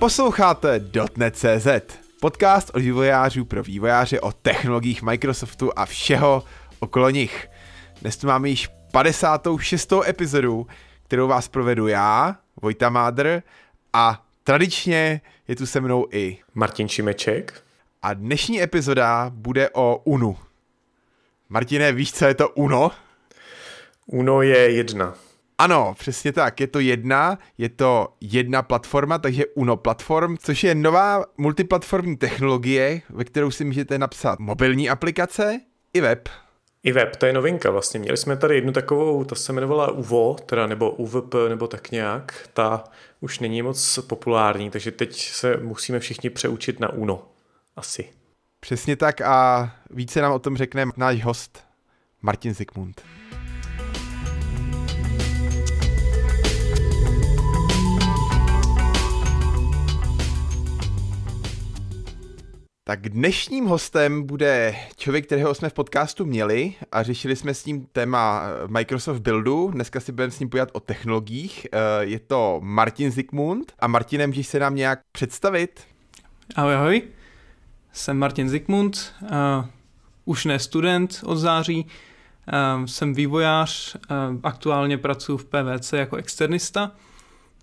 Posloucháte .NET.cz, podcast od vývojářů pro vývojáře o technologiích Microsoftu a všeho okolo nich. Dnes tu máme již 56. epizodu, kterou vás provedu já, Vojta Mádr, a tradičně je tu se mnou i Martin Šimeček. A dnešní epizoda bude o UNU. Martine, víš, co je to UNO? UNO je jedna ano, přesně tak, je to jedna, je to jedna platforma, takže Uno Platform, což je nová multiplatformní technologie, ve kterou si můžete napsat mobilní aplikace i web. I web, to je novinka vlastně. Měli jsme tady jednu takovou, ta se jmenovala UVO, teda nebo UVP, nebo tak nějak. Ta už není moc populární, takže teď se musíme všichni přeučit na UNO. Asi. Přesně tak a více nám o tom řekne náš host Martin Zikmund. Tak dnešním hostem bude člověk, kterého jsme v podcastu měli a řešili jsme s ním téma eh, Microsoft Buildu. Dneska si budeme s ním pojat o technologiích. Eh, je to Martin Zikmund a Martinem, můžeš se nám nějak představit. Ahoj, ahoj. Jsem Martin Zikmund, eh, už ne student od září, jsem vývojář, aktuálně pracuji v PVC jako externista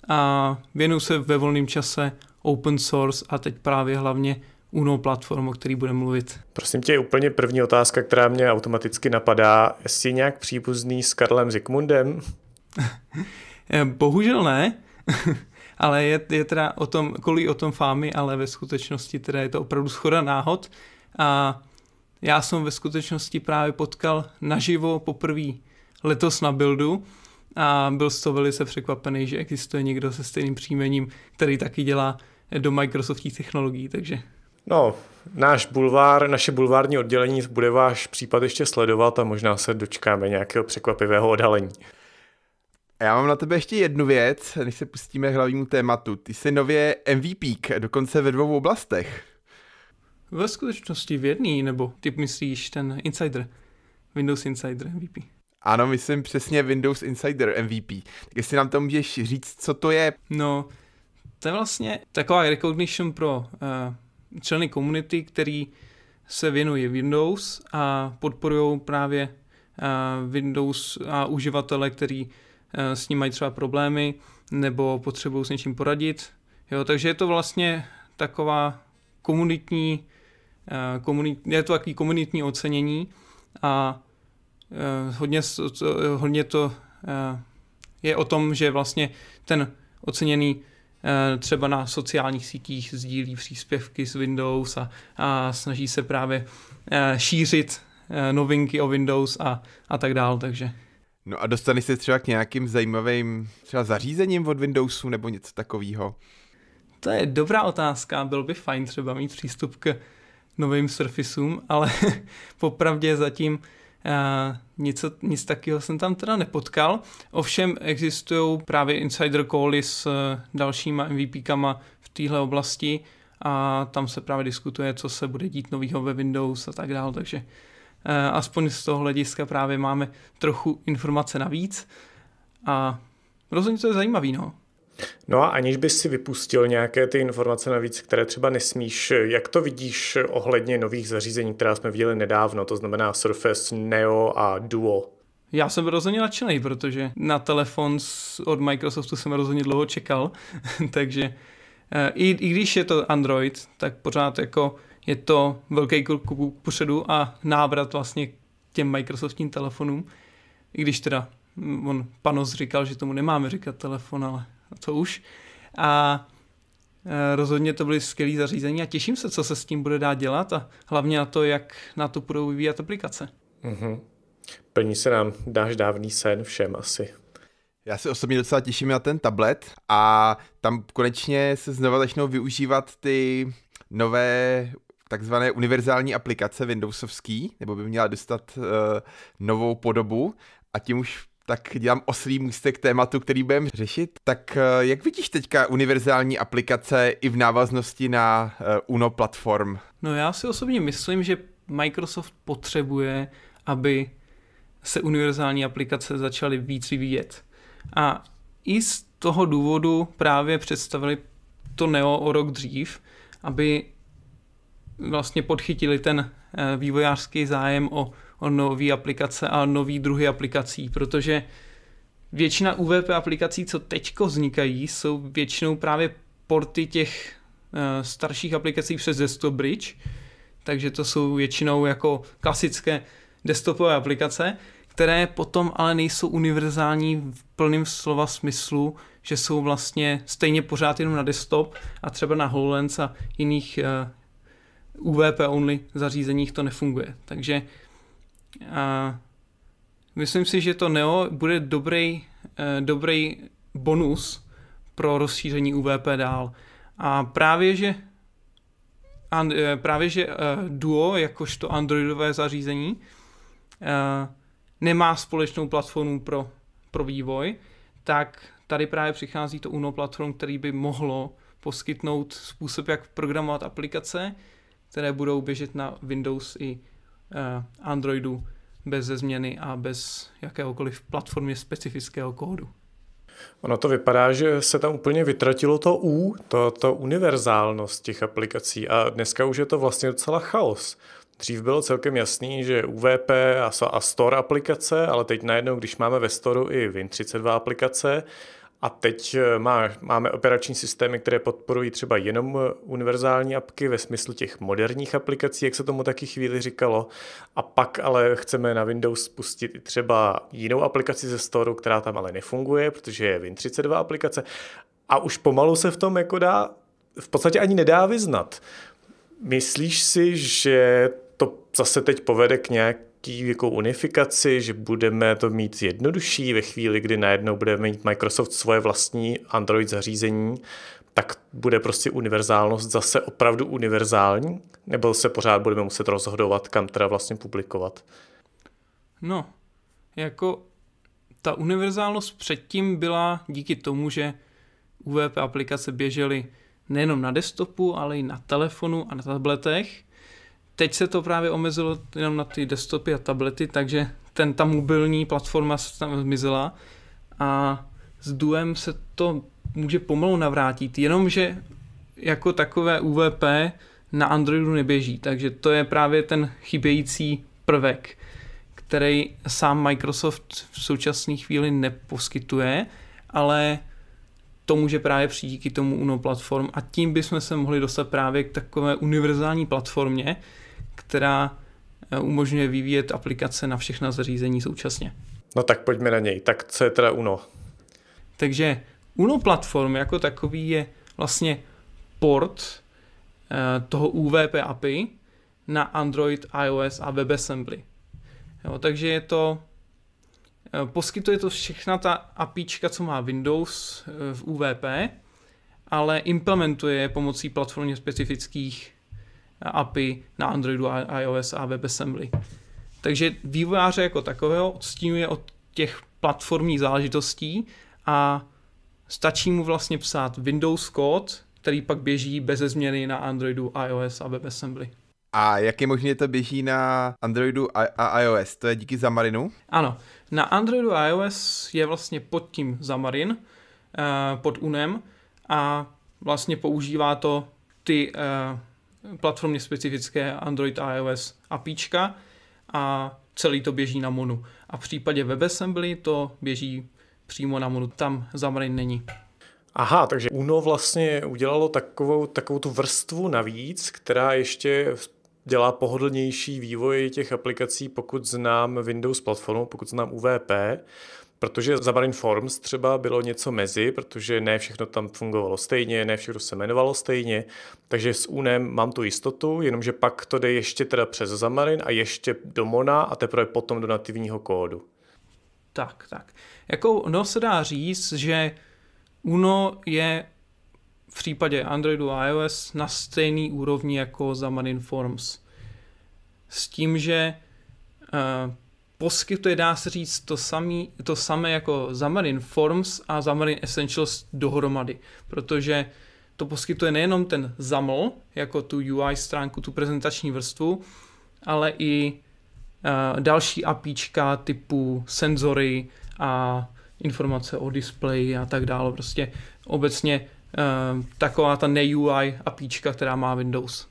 a věnuju se ve volném čase open source a teď právě hlavně Unou platformu, o který bude mluvit. Prosím tě, úplně první otázka, která mě automaticky napadá. Jsi nějak příbuzný s Karlem Zikmundem? Bohužel ne, ale je, je teda o tom, kolí o tom fámy, ale ve skutečnosti teda je to opravdu schoda náhod a já jsem ve skutečnosti právě potkal naživo poprvé letos na buildu a byl z toho velice překvapený, že existuje někdo se stejným příjmením, který taky dělá do Microsoftových technologií, takže No, náš bulvár, naše bulvární oddělení bude váš případ ještě sledovat a možná se dočkáme nějakého překvapivého odhalení. Já mám na tebe ještě jednu věc, než se pustíme k hlavnímu tématu. Ty jsi nově MVP, dokonce ve dvou oblastech. Ve skutečnosti v jedný, nebo ty myslíš ten Insider, Windows Insider MVP? Ano, myslím přesně Windows Insider MVP. Tak jestli nám to můžeš říct, co to je? No, to je vlastně taková recognition pro uh, členy komunity, který se věnují Windows a podporují právě eh, Windows a uživatele, který eh, s ním mají třeba problémy nebo potřebují s něčím poradit. Jo, takže je to vlastně taková komunitní, eh, komunit, je to takový komunitní ocenění a hodně, hodně to je o tom, že vlastně ten oceněný Eh, třeba na sociálních sítích sdílí příspěvky s Windows a, a snaží se právě eh, šířit eh, novinky o Windows a, a tak dál, takže... No a dostaneš se třeba k nějakým zajímavým třeba zařízením od Windowsu nebo něco takového? To je dobrá otázka, byl by fajn třeba mít přístup k novým Surfaceům, ale popravdě zatím Eh, nic, nic takového jsem tam teda nepotkal. Ovšem existují právě insider cally s eh, dalšíma MVPkama v téhle oblasti a tam se právě diskutuje, co se bude dít novýho ve Windows a tak dále, takže eh, aspoň z toho hlediska právě máme trochu informace navíc a rozhodně to je zajímavý, no. No a aniž bys si vypustil nějaké ty informace navíc, které třeba nesmíš, jak to vidíš ohledně nových zařízení, která jsme viděli nedávno, to znamená Surface Neo a Duo? Já jsem byl rozhodně nadšený, protože na telefon od Microsoftu jsem rozhodně dlouho čekal, takže eh, i, i když je to Android, tak pořád jako je to velký kruk kupředu a návrat vlastně k těm Microsoftním telefonům, i když teda mm, on Panos říkal, že tomu nemáme říkat telefon, ale co už. A e, rozhodně to byly skvělé zařízení a těším se, co se s tím bude dát dělat a hlavně na to, jak na to budou vyvíjet aplikace. Mm-hmm. Plní se nám dáš dávný sen všem asi. Já se osobně docela těším na ten tablet a tam konečně se znova začnou využívat ty nové takzvané univerzální aplikace Windowsovský, nebo by měla dostat uh, novou podobu a tím už tak dělám oslý můstek tématu, který budeme řešit. Tak eh, jak vidíš teďka univerzální aplikace i v návaznosti na eh, UNO platform? No já si osobně myslím, že Microsoft potřebuje, aby se univerzální aplikace začaly víc vyvíjet. A i z toho důvodu právě představili to Neo o rok dřív, aby vlastně podchytili ten eh, vývojářský zájem o o nové aplikace a nový druhy aplikací, protože většina UVP aplikací, co teďko vznikají, jsou většinou právě porty těch eh, starších aplikací přes desktop bridge, takže to jsou většinou jako klasické desktopové aplikace, které potom ale nejsou univerzální v plném slova smyslu, že jsou vlastně stejně pořád jenom na desktop a třeba na HoloLens a jiných eh, UVP only zařízeních to nefunguje. Takže a myslím si, že to Neo bude dobrý, eh, dobrý bonus pro rozšíření UVP dál. A právě, že a eh, právě, že eh, Duo, jakožto androidové zařízení, nemá společnou platformu pro, pro vývoj, tak tady právě přichází to UNO platform, který by mohlo poskytnout způsob, jak programovat aplikace, které budou běžet na Windows i Eh, Androidu bez změny a bez jakéhokoliv platformě specifického kódu. Ono to vypadá, že se tam úplně vytratilo to U, to, to univerzálnost těch aplikací a dneska už je to vlastně docela chaos. Dřív bylo celkem jasný, že UVP a, a Store aplikace, ale teď najednou, když máme ve Storu i Win32 aplikace a teď eh, má, máme operační systémy, které podporují třeba jenom eh, univerzální apky ve smyslu těch moderních aplikací, jak se tomu taky chvíli říkalo. A pak ale chceme na Windows spustit i třeba jinou aplikaci ze Store, která tam ale nefunguje, protože je Win32 aplikace. A už pomalu se v tom jako dá, v podstatě ani nedá vyznat. Myslíš si, že to zase teď povede k nějak nějaký jako unifikaci, že budeme to mít jednodušší ve chvíli, kdy najednou budeme mít Microsoft svoje vlastní Android zařízení, tak bude prostě univerzálnost zase opravdu univerzální? Nebo se pořád budeme muset rozhodovat, kam teda vlastně publikovat? No, jako ta univerzálnost předtím byla díky tomu, že UWP aplikace běžely nejenom na desktopu, ale i na telefonu a na tabletech teď se to právě omezilo jenom na ty desktopy a tablety, takže ten, ta mobilní platforma se tam zmizela a s Duem se to může pomalu navrátit, jenomže jako takové UVP na Androidu neběží, takže to je právě ten chybějící prvek, který sám Microsoft v současné chvíli neposkytuje, ale to může právě přijít díky tomu Uno platform a tím bychom se mohli dostat právě k takové univerzální platformě, která eh, umožňuje vyvíjet aplikace na všechna zařízení současně. No tak pojďme na něj. Tak co je teda UNO? Takže UNO platform jako takový je vlastně port eh, toho UVP API na Android, iOS a WebAssembly. Jo, takže je to eh, Poskytuje to všechna ta APIčka, co má Windows v UVP, ale implementuje pomocí platformně specifických API na Androidu iOS a WebAssembly. Takže vývojáře jako takového odstínuje od těch platformních záležitostí a stačí mu vlastně psát Windows kód, který pak běží bez změny na Androidu, iOS a WebAssembly. A jak je možné, to běží na Androidu a iOS? To je díky Zamarinu? Ano, na Androidu a iOS je vlastně pod tím Zamarin, eh, pod UNem a vlastně používá to ty eh, platformně specifické Android iOS APIčka a celý to běží na Monu. A v případě WebAssembly to běží přímo na Monu, tam Xamarin není. Aha, takže UNO vlastně udělalo takovou, takovou tu vrstvu navíc, která ještě dělá pohodlnější vývoj těch aplikací, pokud znám Windows platformu, pokud znám UVP. Protože za Forms třeba bylo něco mezi, protože ne všechno tam fungovalo stejně, ne všechno se jmenovalo stejně, takže s UNem mám tu jistotu, jenomže pak to jde ještě teda přes Zamarin a ještě do Mona a teprve potom do nativního kódu. Tak, tak. Jako no se dá říct, že UNO je v případě Androidu a iOS na stejný úrovni jako Xamarin Forms. S tím, že uh, poskytuje, dá se říct, to, samý, to samé jako Xamarin Forms a Xamarin Essentials dohromady, protože to poskytuje nejenom ten zaml, jako tu UI stránku, tu prezentační vrstvu, ale i uh, další APIčka typu senzory a informace o displeji a tak dále. Prostě obecně uh, taková ta ne-UI APIčka, která má Windows.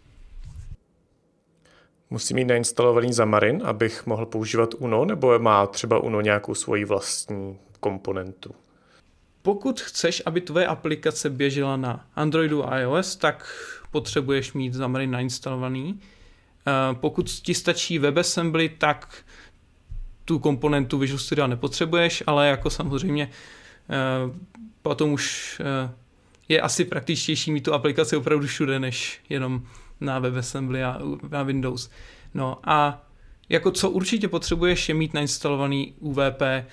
Musím mít nainstalovaný Xamarin, abych mohl používat UNO, nebo má třeba UNO nějakou svoji vlastní komponentu? Pokud chceš, aby tvoje aplikace běžela na Androidu a iOS, tak potřebuješ mít Xamarin nainstalovaný. Eh, pokud ti stačí WebAssembly, tak tu komponentu Visual Studio nepotřebuješ, ale jako samozřejmě eh, potom už eh, je asi praktičtější mít tu aplikaci opravdu všude, než jenom na WebAssembly a na Windows. No a jako co určitě potřebuješ je mít nainstalovaný UVP eh,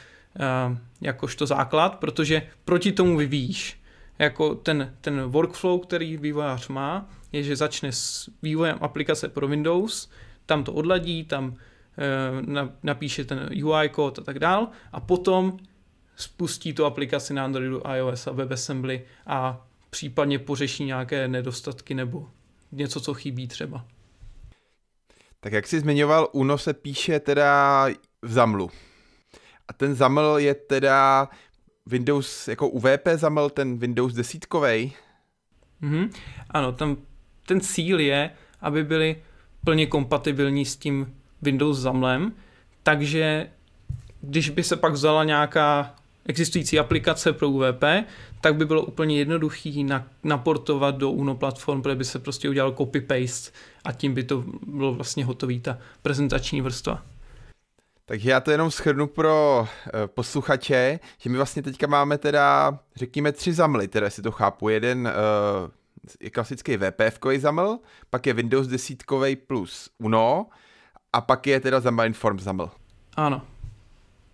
jakožto základ, protože proti tomu vyvíjíš. Jako ten, ten workflow, který vývojář má, je, že začne s vývojem aplikace pro Windows, tam to odladí, tam eh, napíše ten UI kód a tak dál a potom spustí tu aplikaci na Androidu, iOS a WebAssembly a případně pořeší nějaké nedostatky nebo něco, co chybí třeba. Tak jak jsi zmiňoval, UNO se píše teda v zamlu. A ten zaml je teda Windows, jako UVP zaml, ten Windows desítkovej. Mm-hmm. Ano, tam ten cíl je, aby byly plně kompatibilní s tím Windows zamlem, takže když by se pak vzala nějaká existující aplikace pro UVP, tak by bylo úplně jednoduchý na, naportovat do UNO platform, protože by se prostě udělal copy-paste a tím by to bylo vlastně hotový ta prezentační vrstva. Tak já to jenom schrnu pro eh, posluchače, že my vlastně teďka máme teda, řekněme, tři zamly, které si to chápu. Jeden je eh, klasický vpf zaml, pak je Windows 10 plus UNO a pak je teda zamal Inform zaml. Ano,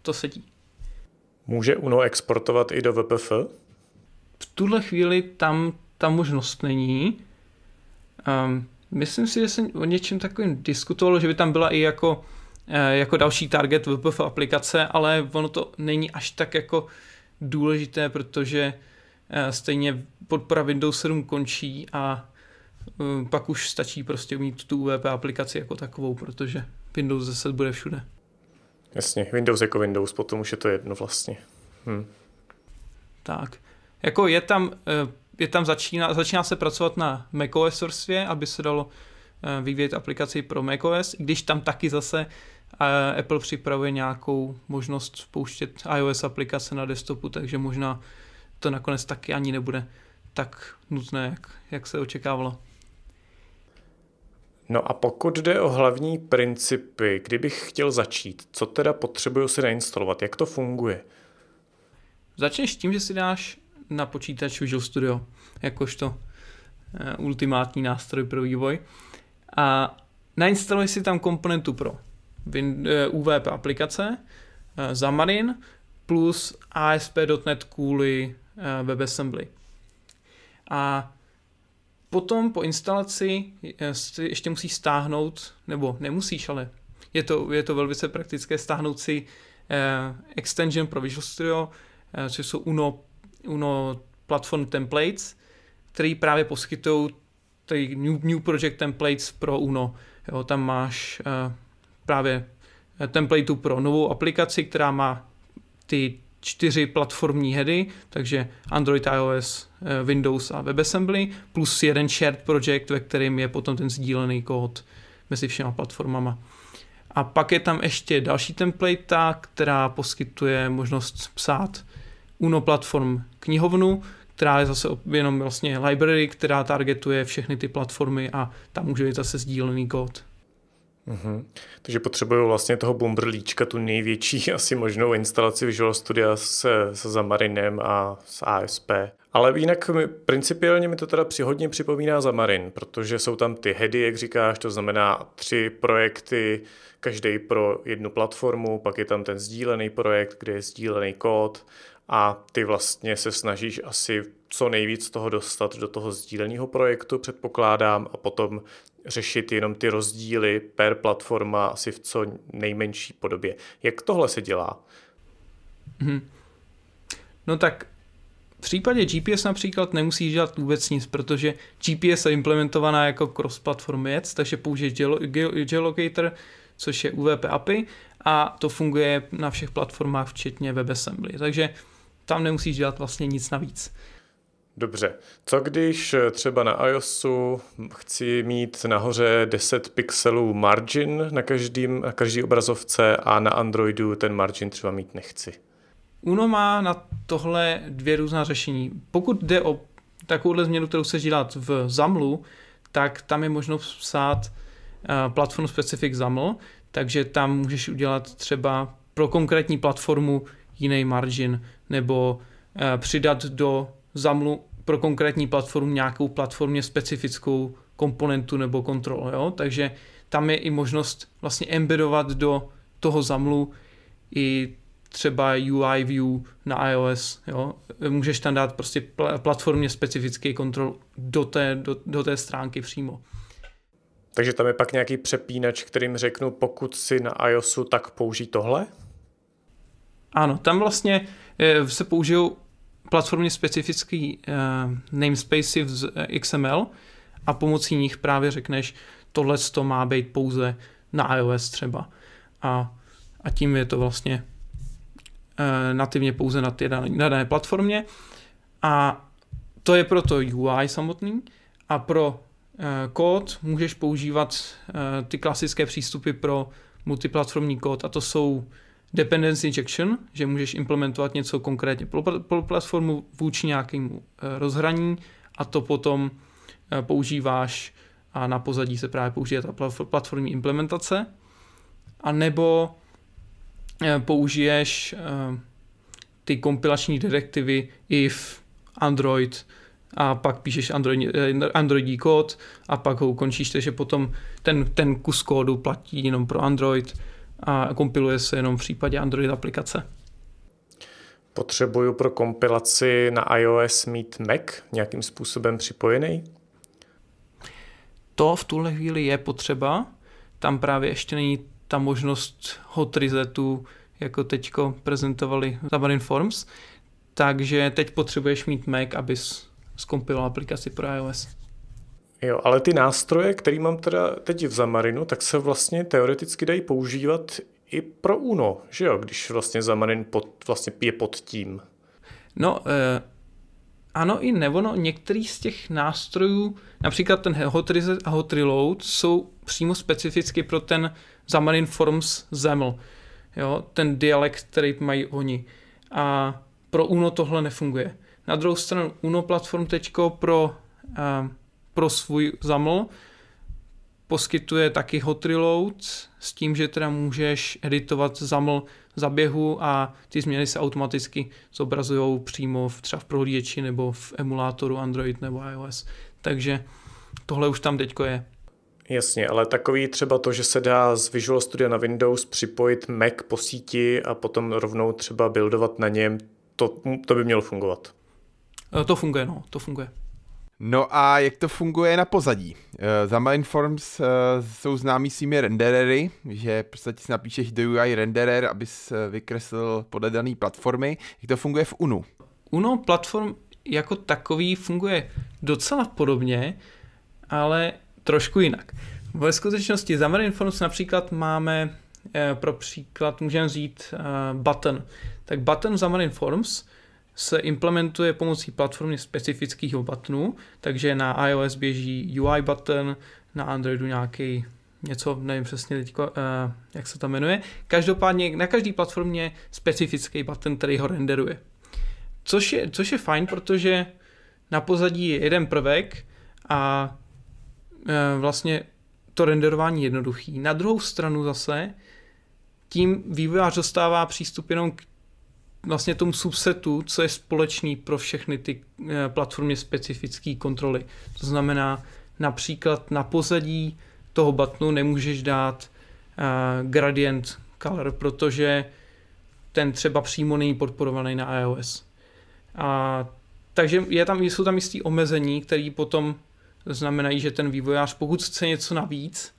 to sedí. Může UNO exportovat i do VPF? V tuhle chvíli tam ta možnost není. Um, myslím si, že se o něčem takovým diskutovalo, že by tam byla i jako, eh, jako další target VPF aplikace, ale ono to není až tak jako důležité, protože eh, stejně podpora Windows 7 končí a eh, pak už stačí prostě mít tu UVP aplikaci jako takovou, protože Windows 10 bude všude. Jasně, Windows jako Windows, potom už je to jedno vlastně. Hm. Tak, jako je tam, eh, je tam začíná, začíná se pracovat na macOS source, aby se dalo eh, vyvíjet aplikaci pro macOS, když tam taky zase eh, Apple připravuje nějakou možnost spouštět iOS aplikace na desktopu, takže možná to nakonec taky ani nebude tak nutné, jak, jak se očekávalo. No a pokud jde o hlavní principy, kdybych chtěl začít, co teda potřebuju si nainstalovat, jak to funguje? Začneš tím, že si dáš na počítač Visual Studio, jakožto eh, ultimátní nástroj pro vývoj a nainstaluješ si tam komponentu pro eh, UVP aplikace, Xamarin eh, plus ASP.NET kvůli WebAssembly. A Potom po instalaci eh, si ještě musíš stáhnout, nebo nemusíš, ale je to, je to velice praktické stáhnout si eh, extension pro Visual Studio, eh, což jsou UNO, UNO Platform Templates, který právě poskytují tady new, new Project Templates pro UNO. Jo, tam máš eh, právě eh, templateu pro novou aplikaci, která má ty čtyři platformní hedy, takže Android, iOS, eh, Windows a WebAssembly, plus jeden shared project, ve kterém je potom ten sdílený kód mezi všema platformama. A pak je tam ještě další template, která poskytuje možnost psát Uno platform knihovnu, která je zase jenom vlastně library, která targetuje všechny ty platformy a tam může být zase sdílený kód. Mm-hmm. Takže potřebuju vlastně toho bombrlíčka, tu největší asi možnou instalaci Visual Studia se, se Zamarinem a s ASP. Ale jinak mi, principiálně mi to teda přihodně připomíná Zamarin, protože jsou tam ty heady, jak říkáš, to znamená tři projekty, každý pro jednu platformu, pak je tam ten sdílený projekt, kde je sdílený kód a ty vlastně se snažíš asi co nejvíc toho dostat do toho sdíleného projektu, předpokládám, a potom řešit jenom ty rozdíly per platforma asi v co nejmenší podobě. Jak tohle se dělá? Hmm. No tak v případě GPS například nemusíš dělat vůbec nic, protože GPS je implementovaná jako cross-platform věc, takže použiješ geolocator, což je UVP API a to funguje na všech platformách, včetně WebAssembly. Takže tam nemusíš dělat vlastně nic navíc. Dobře, co když eh, třeba na iOSu chci mít nahoře 10 pixelů margin na, každým, na každý obrazovce a na Androidu ten margin třeba mít nechci? Uno má na tohle dvě různá řešení. Pokud jde o takovouhle změnu, kterou se dělat v ZAMLu, tak tam je možno psát eh, platform specific ZAML, takže tam můžeš udělat třeba pro konkrétní platformu jiný margin nebo eh, přidat do zamlu pro konkrétní platformu nějakou platformě specifickou komponentu nebo kontrolu. Jo? Takže tam je i možnost vlastně embedovat do toho zamlu i třeba UI view na iOS. Jo? Můžeš tam dát prostě pl- platformně specifický kontrol do té, do, do té stránky přímo. Takže tam je pak nějaký přepínač, kterým řeknu, pokud si na iOSu, tak použij tohle? Ano, tam vlastně eh, se použijou platformně specifický uh, eh, namespacey v eh, XML a pomocí nich právě řekneš, tohle to má být pouze na iOS třeba. A, a tím je to vlastně uh, nativně pouze na té dané platformě. A to je pro to UI samotný a pro uh, kód můžeš používat uh, ty klasické přístupy pro multiplatformní kód a to jsou dependency injection, že můžeš implementovat něco konkrétně pro platformu vůči nějakému eh, rozhraní a to potom eh, používáš a na pozadí se právě použije ta platformní implementace a nebo eh, použiješ ty kompilační direktivy if, Android a pak píšeš Android, Androidí kód a pak ho ukončíš, takže potom ten, ten kus kódu platí jenom pro Android a kompiluje se jenom v případě Android aplikace. Potřebuju pro kompilaci na iOS mít Mac nějakým způsobem připojený? To v tuhle chvíli je potřeba. Tam právě ještě není ta možnost hot resetu, jako teď prezentovali Xamarin Forms. Takže teď potřebuješ mít Mac, abys skompiloval aplikaci pro iOS. Jo, ale ty nástroje, který mám teda teď v Zamarinu, tak se vlastně teoreticky dají používat i pro UNO, že jo, když vlastně Zamarin pod, vlastně pije pod tím. No, eh, ano i ne, ono, některý z těch nástrojů, například ten hot reset a hot reload, jsou přímo specificky pro ten Zamarin Forms Zeml, jo, ten dialekt, který mají oni. A pro UNO tohle nefunguje. Na druhou stranu UNO platform teďko pro eh, pro svůj zaml. Poskytuje taky hot reload s tím, že teda můžeš editovat zaml za běhu a ty změny se automaticky zobrazují přímo v, třeba v prohlížeči nebo v emulátoru Android nebo iOS. Takže tohle už tam teďko je. Jasně, ale takový třeba to, že se dá z Visual Studio na Windows připojit Mac po síti a potom rovnou třeba buildovat na něm, to, to by mělo fungovat. E, to funguje, no, to funguje. No a jak to funguje na pozadí? Uh, za Mindforms uh, jsou známí svými renderery, že v podstatě si napíšeš UI renderer, abys eh, vykreslil podle dané platformy. Jak to funguje v UNU? UNO platform jako takový funguje docela podobně, ale trošku jinak. Ve skutečnosti za Mindforms například máme, pro příklad můžeme vzít button. Tak button za Mindforms Forms se implementuje pomocí platformy specifických buttonů, takže na iOS běží UI button, na Androidu nějaký něco, nevím přesně teď, uh, jak se to jmenuje. Každopádně na každé platformě specifický button, který ho renderuje. Což je, což je fajn, protože na pozadí je jeden prvek a uh, vlastně to renderování je jednoduchý. Na druhou stranu zase tím vývojář dostává přístup jenom k vlastně tomu subsetu, co je společný pro všechny ty eh, platformy specifické kontroly. To znamená, například na pozadí toho batnu nemůžeš dát uh, gradient color, protože ten třeba přímo není podporovaný na iOS. A, takže je tam, jsou tam jistý omezení, které potom znamenají, že ten vývojář, pokud chce něco navíc,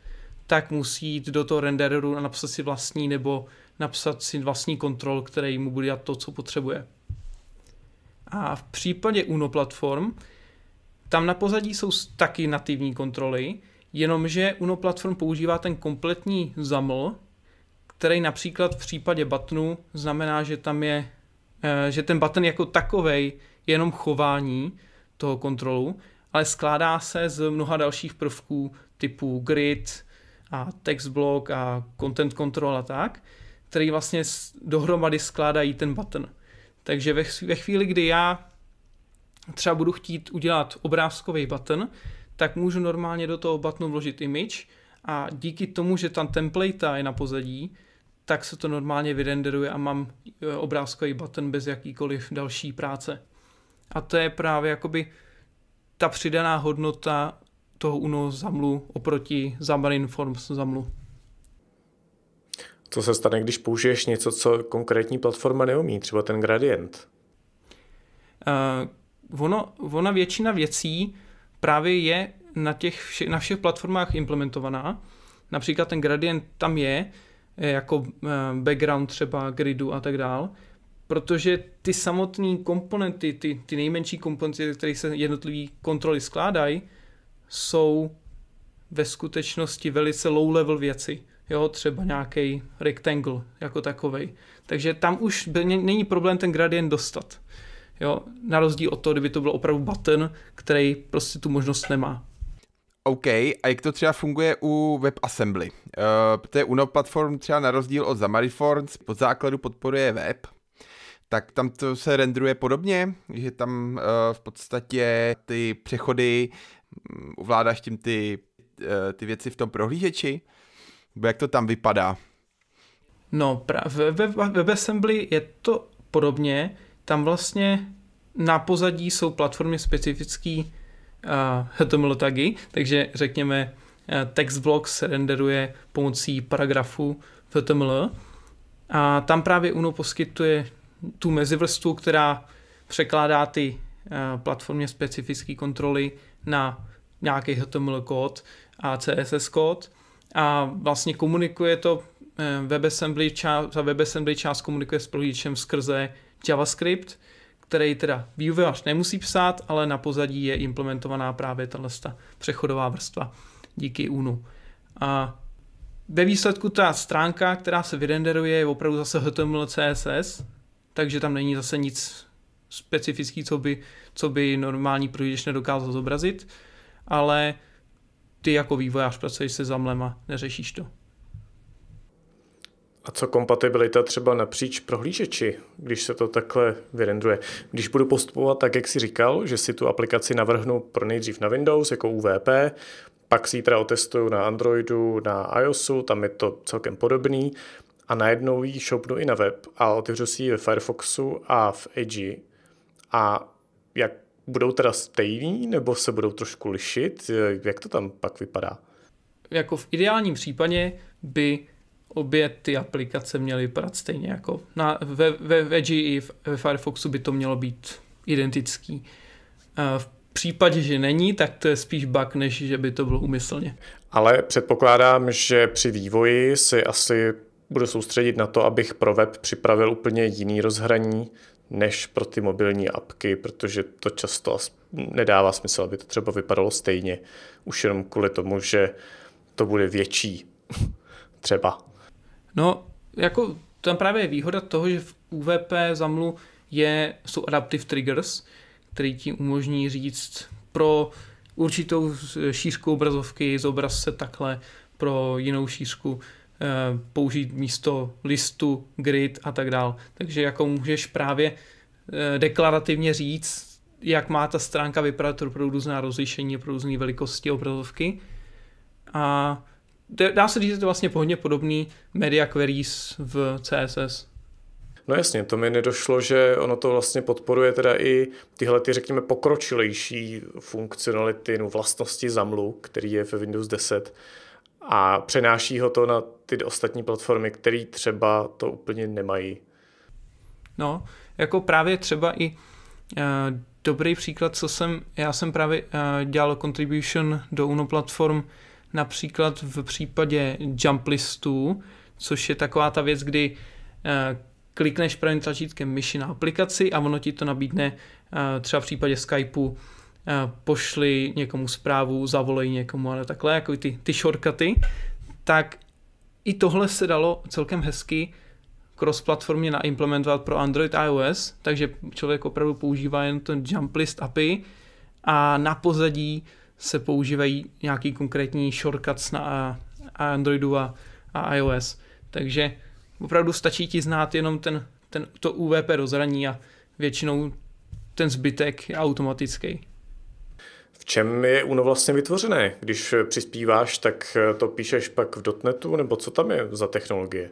tak musí jít do toho rendereru a napsat si vlastní nebo napsat si vlastní kontrol, který mu bude dělat to, co potřebuje. A v případě UNO platform, tam na pozadí jsou taky nativní kontroly, jenomže UNO platform používá ten kompletní zaml, který například v případě buttonu znamená, že tam je, eh, že ten button jako takovej je jenom chování toho kontrolu, ale skládá se z mnoha dalších prvků typu grid a text block a content control a tak který vlastně dohromady skládají ten button. Takže ve, chvíli, kdy já třeba budu chtít udělat obrázkový button, tak můžu normálně do toho buttonu vložit image a díky tomu, že tam template je na pozadí, tak se to normálně vyrenderuje a mám e, obrázkový button bez jakýkoliv další práce. A to je právě jakoby ta přidaná hodnota toho UNO zamlu oproti Xamarin Forms zamlu. Co se stane, když použiješ něco, co konkrétní platforma neumí, třeba ten gradient? Uh, ono, ona většina věcí právě je na, těch, vše, na všech platformách implementovaná. Například ten gradient tam je, eh, jako eh, background třeba gridu a tak dál, protože ty samotné komponenty, ty, ty nejmenší komponenty, které se jednotlivý kontroly skládají, jsou ve skutečnosti velice low level věci jo, třeba nějaký rectangle jako takový. Takže tam už byl, není problém ten gradient dostat. Jo, na rozdíl od toho, kdyby to byl opravdu button, který prostě tu možnost nemá. OK, a jak to třeba funguje u WebAssembly? Uh, eh, to je UNO platform třeba na rozdíl od Zamariforms, pod základu podporuje web, tak tam to se rendruje podobně, že tam uh, v podstatě ty přechody um, ovládáš tím ty, uh, ty věci v tom prohlížeči. Nebo jak to tam vypadá? No, ve, ve, ve je to podobně. Tam vlastně na pozadí jsou platformy specifický uh, HTML tagy, takže řekněme uh, textblock se renderuje pomocí paragrafu v HTML a tam právě UNO poskytuje tu mezivrstvu, která překládá ty uh, platformně specifické kontroly na nějaký HTML kód a CSS kód a vlastně komunikuje to eh, WebAssembly část, ta WebAssembly část komunikuje s prohlížečem skrze JavaScript, který teda vývojář nemusí psát, ale na pozadí je implementovaná právě tato přechodová vrstva díky UNU. A ve výsledku ta stránka, která se vyrenderuje, je opravdu zase HTML CSS, takže tam není zase nic specifický, co by, co by normální prohlížeč nedokázal zobrazit, ale ty jako vývojář pracuješ se zamlema, neřešíš to. A co kompatibilita třeba napříč prohlížeči, když se to takhle vyrendruje? Když budu postupovat tak, jak si říkal, že si tu aplikaci navrhnu pro nejdřív na Windows jako UVP, pak si ji teda otestuju na Androidu, na iOSu, tam je to celkem podobný, a najednou ji šoupnu i na web a otevřu si ji ve Firefoxu a v Edge. A jak budou teda stejný nebo se budou trošku lišit? Jak to tam pak vypadá? Jako v ideálním případě by obě ty aplikace měly vypadat stejně. Jako na, ve, ve, ve i e, ve Firefoxu by to mělo být identický. V případě, že není, tak to je spíš bug, než že by to bylo úmyslně. Ale předpokládám, že při vývoji si asi budu soustředit na to, abych pro web připravil úplně jiný rozhraní než pro ty mobilní apky, protože to často nedává smysl, aby to třeba vypadalo stejně, už jenom kvůli tomu, že to bude větší třeba. No, jako tam právě je výhoda toho, že v UVP zamlu je, jsou adaptive triggers, který ti umožní říct pro určitou šířku obrazovky zobraz se takhle, pro jinou šířku Eh, použít místo listu, grid a tak dále. Takže jako můžeš právě eh, deklarativně říct, jak má ta stránka vypadat pro různá rozlišení, pro různé velikosti obrazovky. A dá se říct, že to vlastně pohodně podobný media queries v CSS. No jasně, to mi nedošlo, že ono to vlastně podporuje teda i tyhle ty, řekněme, pokročilejší funkcionality, no vlastnosti zamlu, který je ve Windows 10 a přenáší ho to na ty ostatní platformy, které třeba to úplně nemají. No, jako právě třeba i uh, dobrý příklad, co jsem, já jsem právě uh, dělal contribution do UNO platform například v případě jump listů, což je taková ta věc, kdy uh, klikneš pravým tlačítkem myši na aplikaci a ono ti to nabídne uh, třeba v případě Skypeu uh, pošli někomu zprávu, zavolej někomu, ale takhle, jako ty, ty shortcuty, tak i tohle se dalo celkem hezky cross-platformně naimplementovat pro Android a iOS, takže člověk opravdu používá jen ten jump list API a na pozadí se používají nějaký konkrétní shortcuts na Androidu a, a iOS. Takže opravdu stačí ti znát jenom ten, ten, to UVP rozhraní a většinou ten zbytek je automatický. V čem je UNO vlastně vytvořené? Když přispíváš, tak eh, to píšeš pak v dotnetu, nebo co tam je za technologie?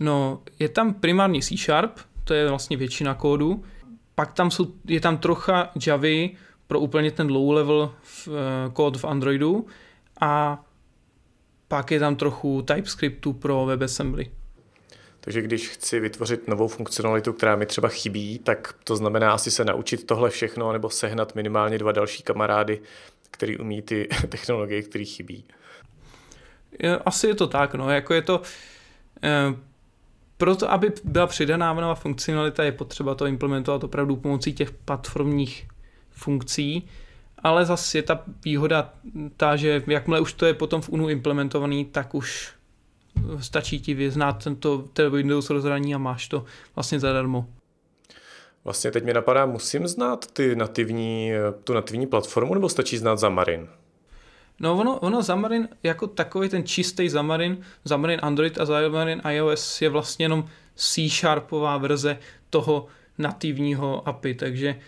No, je tam primární C Sharp, to je vlastně většina kódu. Pak tam jsou, je tam trocha Javy pro úplně ten low level v, eh, kód v Androidu a pak je tam trochu TypeScriptu pro WebAssembly. Takže když chci vytvořit novou funkcionalitu, která mi třeba chybí, tak to znamená asi se naučit tohle všechno nebo sehnat minimálně dva další kamarády, který umí ty technologie, které chybí. Asi je to tak, no, jako je to... E- eh, proto, aby byla přidaná nová funkcionalita, je potřeba to implementovat opravdu pomocí těch platformních funkcí, ale zase je ta výhoda ta, že jakmile už to je potom v UNU implementovaný, tak už stačí ti vyznat tento Windows rozhraní a máš to vlastně zadarmo. Vlastně teď mi napadá, musím znát ty nativní, tu nativní platformu nebo stačí znát Xamarin? No ono, ono Xamarin jako takový ten čistý Xamarin, Xamarin Android a Xamarin iOS je vlastně jenom C-sharpová verze toho nativního API, takže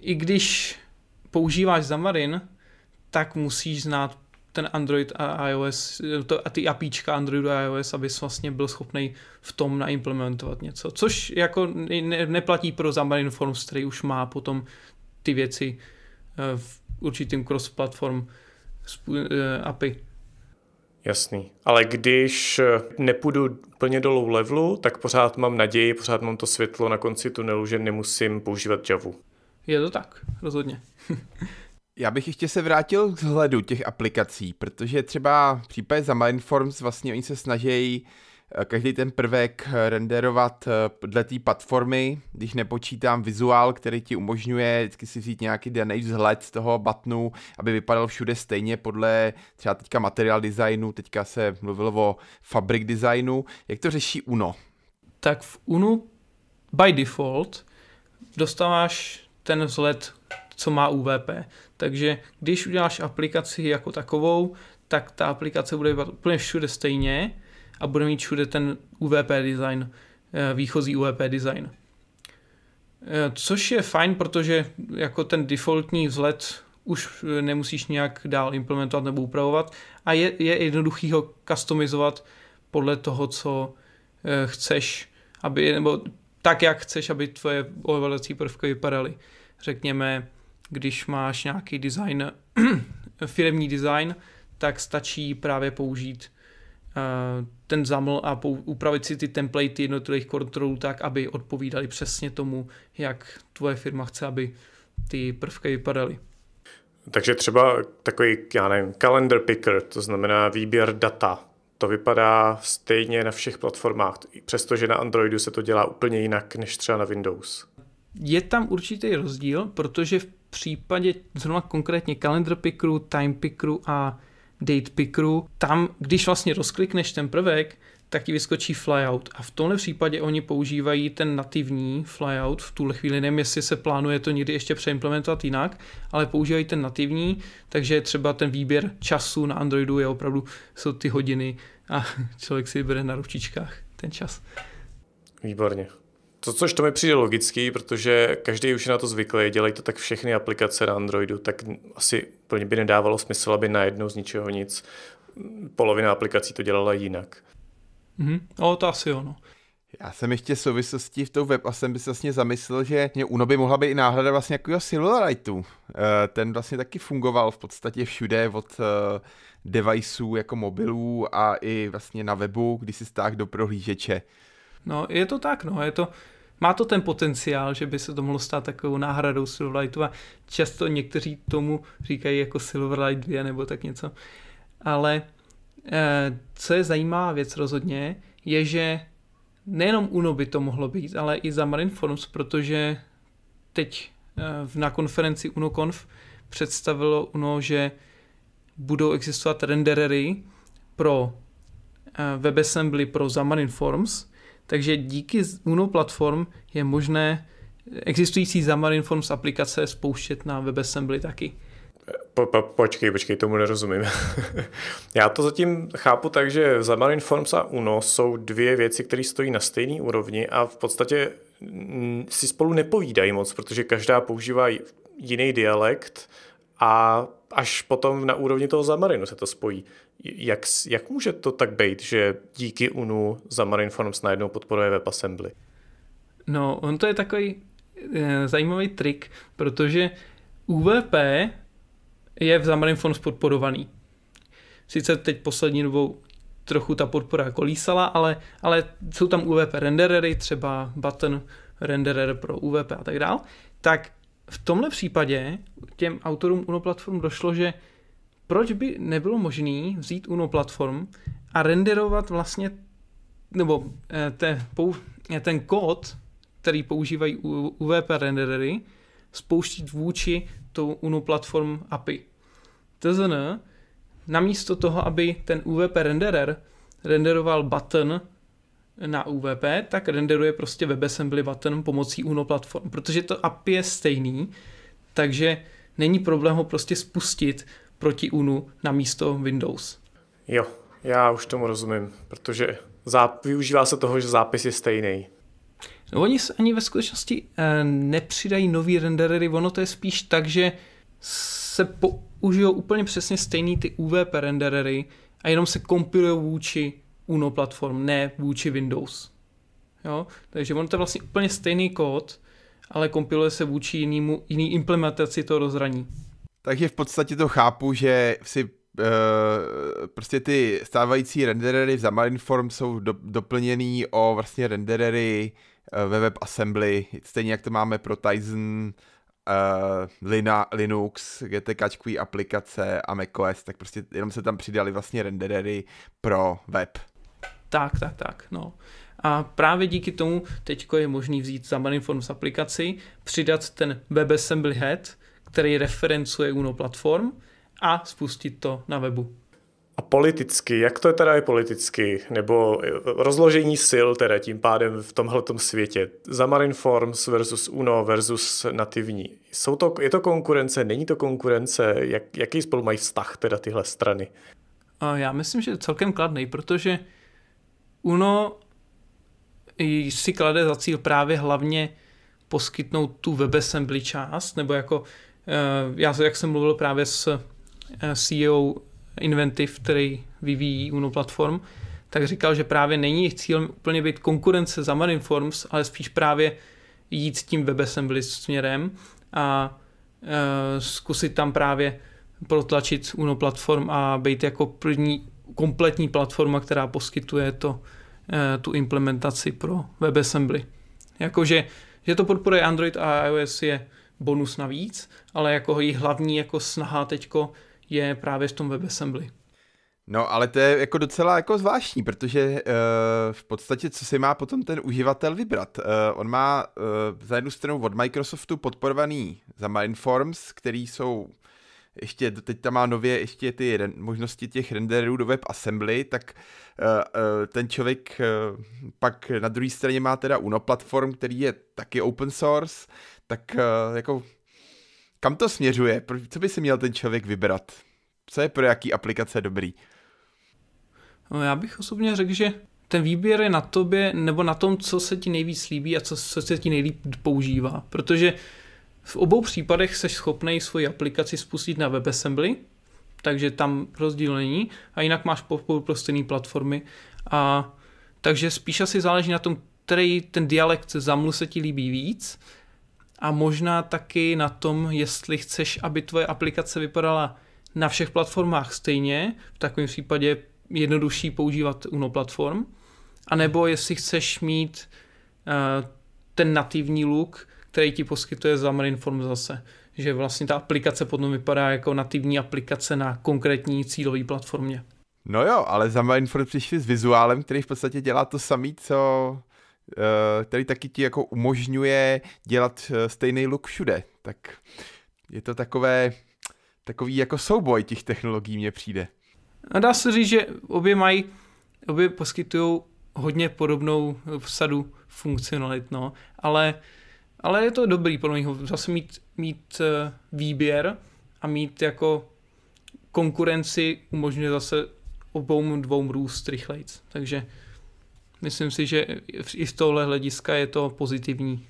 i když používáš Xamarin, tak musíš znát ten Android a iOS to, a ty APIčka Androidu a iOS, aby vlastně byl schopný v tom naimplementovat něco. Což jako ne, neplatí pro Xamarin Forms, který už má potom ty věci eh, v určitým cross-platform eh, API. Jasný. Ale když eh, nepůjdu plně do low levelu, tak pořád mám naději, pořád mám to světlo na konci tunelu, že nemusím používat Java. Je to tak, rozhodně. Já bych ještě se vrátil k vzhledu těch aplikací, protože třeba v případě za Mindforms vlastně oni se snaží eh, každý ten prvek renderovat eh, podle té platformy, když nepočítám vizuál, který ti umožňuje vždycky si vzít nějaký daný vzhled z toho batnu, aby vypadal všude stejně podle třeba teďka materiál designu, teďka se mluvilo o fabric designu. Jak to řeší UNO? Tak v UNO by default dostáváš ten vzhled, co má UVP. Takže když uděláš aplikaci jako takovou, tak ta aplikace bude vypadat úplně všude stejně a bude mít všude ten UVP design, eh, výchozí UVP design. Eh, což je fajn, protože jako ten defaultní vzhled už eh, nemusíš nějak dál implementovat nebo upravovat a je, je jednoduchý ho customizovat podle toho, co chceš, aby, nebo tak, jak chceš, aby tvoje ovládací prvky vypadaly. Řekněme, když máš nějaký design, firemní design, tak stačí právě použít eh, ten zaml a upravit si ty templatey jednotlivých kontrolů tak, aby odpovídali přesně tomu, jak tvoje firma chce, aby ty prvky vypadaly. Takže třeba takový, já nevím, calendar picker, to znamená výběr data. To vypadá stejně na všech platformách, přestože na Androidu se to dělá úplně jinak než třeba na Windows. Je tam určitý rozdíl, protože v případě zrovna konkrétně calendar pickru, time pickru a date pickru, tam, když vlastně rozklikneš ten prvek, tak ti vyskočí flyout. A v tomhle případě oni používají ten nativní flyout, v tuhle chvíli nevím, jestli se plánuje to někdy ještě přeimplementovat jinak, ale používají ten nativní, takže třeba ten výběr času na Androidu je opravdu, jsou ty hodiny a člověk si vybere na ručičkách ten čas. Výborně. To, což to mi přijde logický, protože každý už je na to zvyklý, dělají to tak všechny aplikace na Androidu, tak asi plně by nedávalo smysl, aby najednou z ničeho nic polovina aplikací to dělala jinak. Mm-hmm. No, to asi ono. Já jsem ještě v souvislosti v tou web a jsem by se vlastně zamyslel, že mě u by mohla být i náhrada vlastně jako Silverlightu. Eh, ten vlastně taky fungoval v podstatě všude od eh, deviceů jako mobilů a i vlastně na webu, kdy si stáh do prohlížeče. No, je to tak, no, je to, má to ten potenciál, že by se to mohlo stát takovou náhradou Silverlightu a často někteří tomu říkají jako Silverlight 2 nebo tak něco. Ale eh, co je zajímavá věc rozhodně, je, že nejenom UNO by to mohlo být, ale i za Marinforms, protože teď eh, na konferenci UNOConf představilo UNO, že budou existovat renderery pro eh, WebAssembly pro Xamarin Forms, takže díky Uno Platform je možné existující Xamarin.Forms aplikace spouštět na WebAssembly taky. Po, po, počkej, počkej, tomu nerozumím. Já to zatím chápu tak, že Xamarin Forms a Uno jsou dvě věci, které stojí na stejné úrovni a v podstatě si spolu nepovídají moc, protože každá používá jiný dialekt a až potom na úrovni toho Zamarinu se to spojí. Jak, jak může to tak být, že díky UNU Zamarin Forms najednou podporuje WebAssembly? No, on to je takový e, zajímavý trik, protože UVP je v Xamarin Forms podporovaný. Sice teď poslední dobou trochu ta podpora kolísala, ale, ale jsou tam UVP renderery, třeba button renderer pro UVP a tak dále. tak v tomhle případě těm autorům Uno Platform došlo, že proč by nebylo možné vzít Uno Platform a renderovat vlastně, nebo eh, te, pou, eh, ten kód, který používají UVP renderery, spouštit vůči tou Uno Platform API. TZN, namísto toho, aby ten UVP renderer renderoval button na UVP, tak renderuje prostě WebAssembly button pomocí UNO platform, protože to API je stejný, takže není problém ho prostě spustit proti UNU na místo Windows. Jo, já už tomu rozumím, protože záp- využívá se toho, že zápis je stejný. No, oni se ani ve skutečnosti e, nepřidají nový renderery, ono to je spíš tak, že se použijou úplně přesně stejný ty UVP renderery a jenom se kompilují vůči UNO platform, ne vůči Windows. Jo? Takže on to je vlastně úplně stejný kód, ale kompiluje se vůči jinému, jiný implementaci toho rozhraní. Takže v podstatě to chápu, že si Uh, prostě ty stávající renderery v Xamarin.Form jsou do, doplněný o vlastně renderery uh, ve WebAssembly, stejně jak to máme pro Tizen, uh, Lina, Linux, GTK aplikace a macOS, tak prostě jenom se tam přidali vlastně renderery pro web. Tak, tak, tak, no. A právě díky tomu teď je možný vzít Xamarin Forms aplikaci, přidat ten WebAssembly head, který referencuje UNO platform a spustit to na webu. A politicky, jak to je teda i politicky, nebo eh, rozložení sil teda tím pádem v tomhletom světě? Xamarin Forms versus UNO versus nativní. Jsou to, je to konkurence, není to konkurence? Jak, jaký spolu mají vztah teda tyhle strany? Já myslím, že celkem kladný, protože uh, Uno si klade za cíl právě hlavně poskytnout tu webassembly část, nebo jako eh, já, jak jsem mluvil právě s eh, CEO Inventive, který vyvíjí Uno Platform, tak říkal, že právě není jejich cílem úplně být konkurence za Marinforms, ale spíš právě jít s tím WebAssembly směrem a e, zkusit tam právě protlačit Uno Platform a být jako první kompletní platforma, která poskytuje to, eh, tu implementaci pro WebAssembly. Jakože, že to podporuje Android a iOS je bonus navíc, ale jako její hlavní jako snaha teďko je právě v tom WebAssembly. No, ale to je jako docela jako zvláštní, protože uh, v podstatě co si má potom ten uživatel vybrat? Uh, on má uh, za jednu stranu od Microsoftu podporovaný za Mindforms, který jsou ještě teď tam má nově ještě ty re- možnosti těch renderů do WebAssembly, tak uh, uh, ten člověk uh, pak na druhé straně má teda Uno platform, který je taky open source, tak uh, jako kam to směřuje? Co by si měl ten člověk vybrat? Co je pro jaký aplikace dobrý? No já bych osobně řekl, že ten výběr je na tobě nebo na tom, co se ti nejvíc líbí a co, co se ti nejlíp používá. Protože uh, v obou případech jsi schopný svoji aplikaci spustit na WebAssembly, takže tam rozdíl není a jinak máš podporu pro stejné platformy. A, takže spíš asi záleží na tom, který ten dialekt zamlu se ti líbí víc a možná taky na tom, jestli chceš, aby tvoje aplikace vypadala na všech platformách stejně, v takovém případě jednodušší používat UNO platform, anebo jestli chceš mít uh, ten nativní look, který ti poskytuje za zase. Že vlastně ta aplikace potom vypadá jako nativní aplikace na konkrétní cílové platformě. No jo, ale za informace přišli s vizuálem, který v podstatě dělá to samé, co eh, který taky ti jako umožňuje dělat eh, stejný look všude. Tak je to takové, takový jako souboj těch technologií mně přijde. A dá se říct, že obě mají, obě poskytují hodně podobnou eh, sadu funkcionalit, no, ale ale je to dobrý podle mě zase mít, mít eh, výběr a mít jako konkurenci umožňuje zase obou dvou růst rychlejc. Takže myslím si, že i z tohle hlediska je to pozitivní.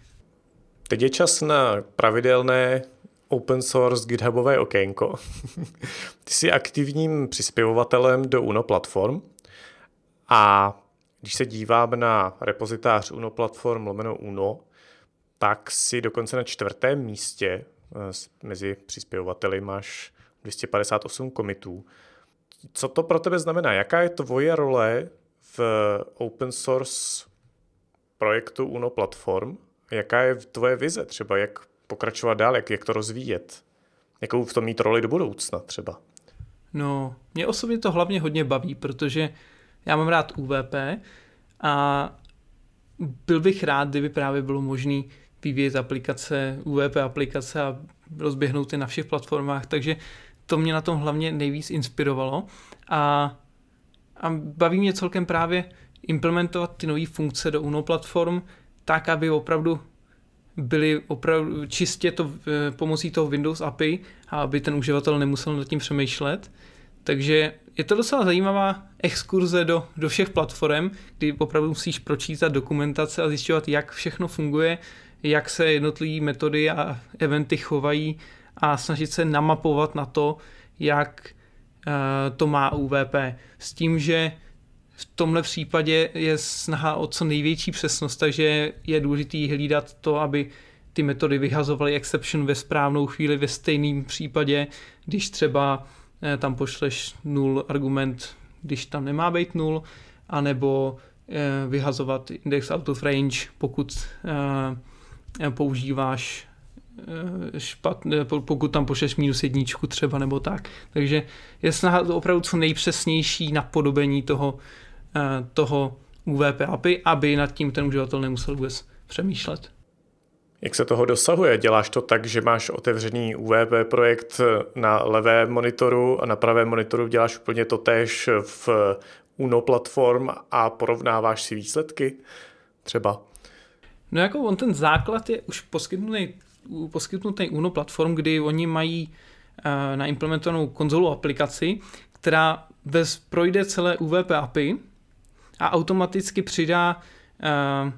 Teď je čas na pravidelné open source GitHubové okénko. Ty jsi aktivním přispěvovatelem do Uno Platform a když se dívám na repozitář Uno Platform lomeno Uno, tak si dokonce na čtvrtém místě eh, mezi přispěvateli máš 258 komitů. Co to pro tebe znamená? Jaká je tvoje role v open source projektu UNO Platform? Jaká je tvoje vize třeba, jak pokračovat dál, jak, jak to rozvíjet? Jakou v tom mít roli do budoucna třeba? No, mě osobně to hlavně hodně baví, protože já mám rád UVP a byl bych rád, kdyby právě bylo možné vyvíjet aplikace, UWP aplikace a rozběhnout je na všech platformách, takže to mě na tom hlavně nejvíc inspirovalo a, a baví mě celkem právě implementovat ty nové funkce do UNO platform tak, aby opravdu byly opravdu čistě to e, pomocí toho Windows API a aby ten uživatel nemusel nad tím přemýšlet. Takže je to docela zajímavá exkurze do, do všech platform, kdy opravdu musíš pročítat dokumentace a zjišťovat, jak všechno funguje, jak se jednotlivé metody a eventy chovají a snažit se namapovat na to, jak eh, to má UVP. S tím, že v tomhle případě je snaha o co největší přesnost, takže je důležité hlídat to, aby ty metody vyhazovaly exception ve správnou chvíli ve stejném případě, když třeba eh, tam pošleš nul argument, když tam nemá být nul, anebo eh, vyhazovat index out of range, pokud Eh, používáš eh, špatné, eh, pokud tam pošleš minus jedničku třeba nebo tak. Takže je snaha opravdu co nejpřesnější napodobení toho, toho UVP API, aby nad tím ten uživatel nemusel vůbec přemýšlet. Jak se toho dosahuje? Děláš to tak, že máš otevřený UVP projekt na levém monitoru a na pravém monitoru děláš úplně to tež v Uno platform a porovnáváš si výsledky třeba? No jako on ten základ je už poskytnutý, poskytnutý UNO platform, kdy oni mají uh, eh, naimplementovanou konzolu aplikaci, která bez, projde celé UVP API a automaticky přidá uh,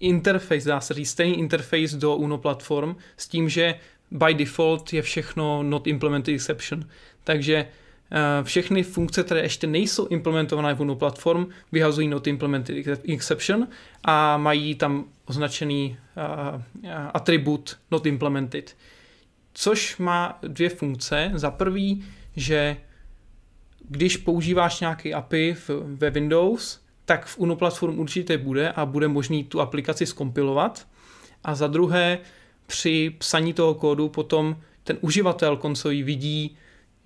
interface, dá se říct, stejný interface do UNO platform s tím, že by default je všechno not implemented exception. Takže Eh, všechny funkce, které ještě nejsou implementované v Uno Platform, vyhazují not implemented exception a mají tam označený eh, atribut not implemented. Což má dvě funkce. Za prvý, že když používáš nějaký API v, ve Windows, tak v Uno Platform určitě bude a bude možný tu aplikaci skompilovat. A za druhé, při psaní toho kódu potom ten uživatel koncový vidí,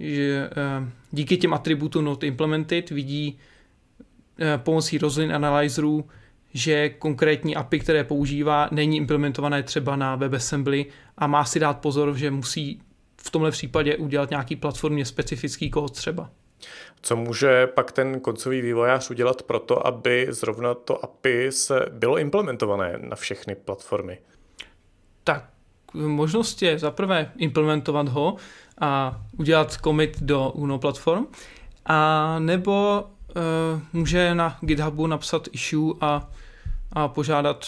že eh, díky těm atributům not implemented vidí eh, pomocí rozlin analyzerů, že konkrétní API, které používá, není implementované třeba na WebAssembly a má si dát pozor, že musí v tomhle případě udělat nějaký platformně specifický kód třeba. Co může pak ten koncový vývojář udělat pro to, aby zrovna to API se bylo implementované na všechny platformy? Tak možnost je zaprvé implementovat ho, a udělat commit do Uno platform, a nebo uh, může na GitHubu napsat issue a, a požádat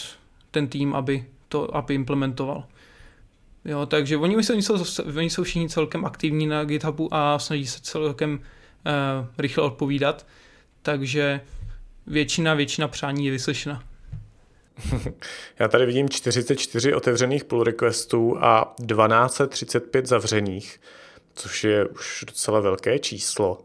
ten tým, aby to aby implementoval. Jo, takže oni, jsou oni, jsou, oni jsou všichni celkem aktivní na GitHubu a snaží se celkem uh, rychle odpovídat, takže většina, většina přání je vyslyšena. Já tady vidím 44 otevřených pull requestů a 1235 zavřených což je už docela velké číslo.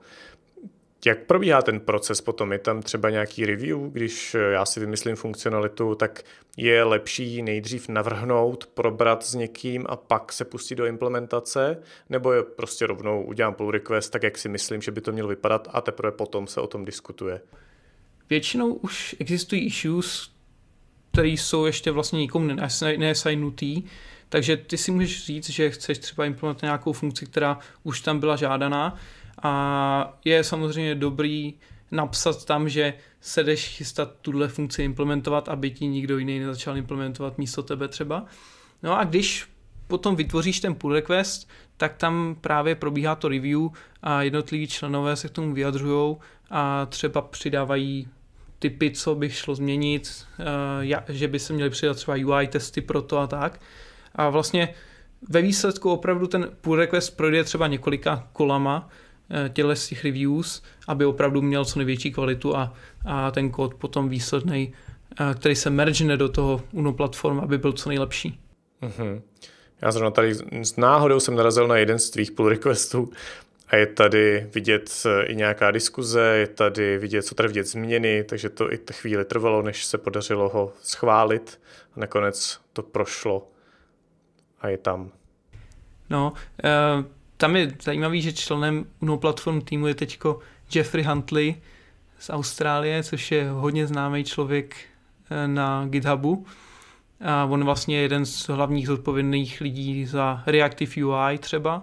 Jak probíhá ten proces potom? Je tam třeba nějaký review, když eh, já si vymyslím funkcionalitu, tak je lepší nejdřív navrhnout, probrat s někým a pak se pustit do implementace? Nebo je prostě rovnou udělám pull request, tak jak si myslím, že by to mělo vypadat a teprve potom se o tom diskutuje? Většinou už existují issues, které jsou ještě vlastně nikomu neasignutý. Ne- takže ty si můžeš říct, že chceš třeba implementovat nějakou funkci, která už tam byla žádaná a je samozřejmě dobrý napsat tam, že se jdeš chystat tuhle funkci implementovat, aby ti nikdo jiný nezačal implementovat místo tebe třeba. No a když potom vytvoříš ten pull request, tak tam právě probíhá to review a jednotliví členové se k tomu vyjadřují a třeba přidávají typy, co by šlo změnit, eh, že by se měly přidat třeba UI testy pro to a tak a vlastně ve výsledku opravdu ten pull request projde třeba několika kolama eh, těle z těch reviews, aby opravdu měl co největší kvalitu a, a ten kód potom výsledný, eh, který se mergene do toho Uno platform, aby byl co nejlepší. Mm-hmm. Já zrovna tady s náhodou jsem narazil na jeden z tvých pull requestů a je tady vidět eh, i nějaká diskuze, je tady vidět, co tady vidět změny, takže to i chvíli trvalo, než se podařilo ho schválit a nakonec to prošlo a je tam. No, uh, tam je zajímavý, že členem Uno Platform týmu je teďko Jeffrey Huntley z Austrálie, což je hodně známý člověk eh, na GitHubu. A on vlastně je jeden z hlavních zodpovědných lidí za Reactive UI třeba.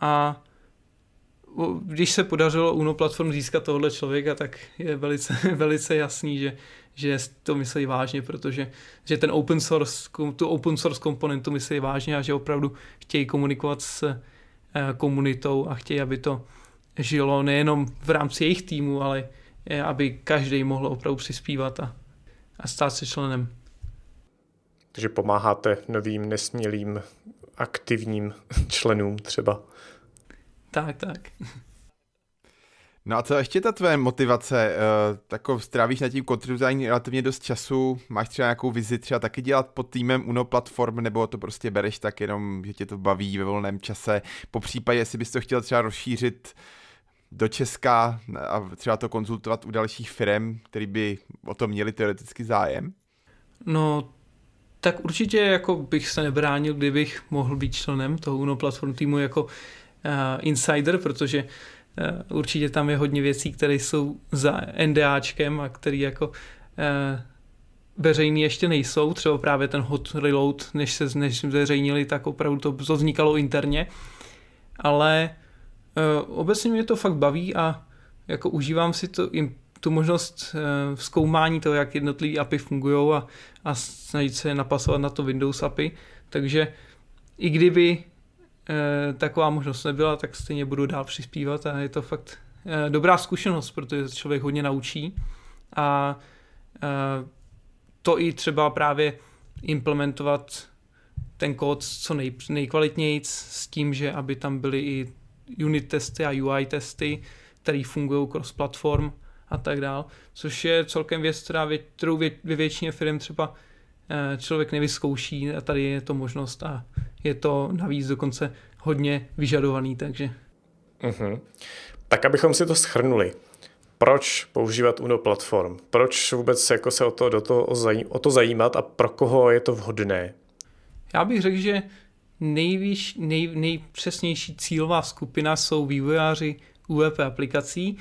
A když se podařilo Uno Platform získat tohle člověka, tak je velice, velice jasný, že že to myslí vážně, protože že ten open source, tu open source komponentu myslí vážně a že opravdu chtějí komunikovat s eh, komunitou a chtějí, aby to žilo nejenom v rámci jejich týmu, ale eh, aby každý mohl opravdu přispívat a, a stát se členem. Takže pomáháte novým nesmělým aktivním členům třeba. Tak, tak. No a co ještě ta tvé motivace? Eh, tak strávíš na tím kontributování relativně dost času, máš třeba nějakou vizi třeba taky dělat pod týmem Uno Platform, nebo to prostě bereš tak jenom, že tě to baví ve volném čase, po případě, jestli bys to chtěl třeba rozšířit do Česka a třeba to konzultovat u dalších firm, který by o to měli teoreticky zájem? No, tak určitě jako bych se nebránil, kdybych mohl být členem toho Uno Platform týmu jako uh, insider, protože uh, Eh, určitě tam je hodně věcí, které jsou za NDAčkem a které jako eh, veřejný ještě nejsou, třeba právě ten hot reload, než se než zveřejnili, tak opravdu to, to vznikalo interně, ale eh, obecně mě to fakt baví a jako užívám si to, jim, tu možnost vzkoumání zkoumání toho, jak jednotlivé API fungují a, a snažit se napasovat na to Windows API, takže i kdyby Eh, taková možnost nebyla, tak stejně budu dál přispívat a je to fakt eh, dobrá zkušenost, protože člověk hodně naučí a eh, to i třeba právě implementovat ten kód co nej, nejkvalitnějc s tím, že aby tam byly i unit testy a UI testy, které fungují cross platform a tak dál, což je celkem věc, která vě, kterou vě, většině firm třeba člověk nevyzkouší a tady je to možnost a je to navíc dokonce hodně vyžadovaný, takže... Mm-hmm. Tak abychom si to schrnuli, proč používat Uno platform? Proč vůbec jako se o to, do toho, o to zajímat a pro koho je to vhodné? Já bych řekl, že nejvíš, nej, nejpřesnější cílová skupina jsou vývojáři UEP aplikací,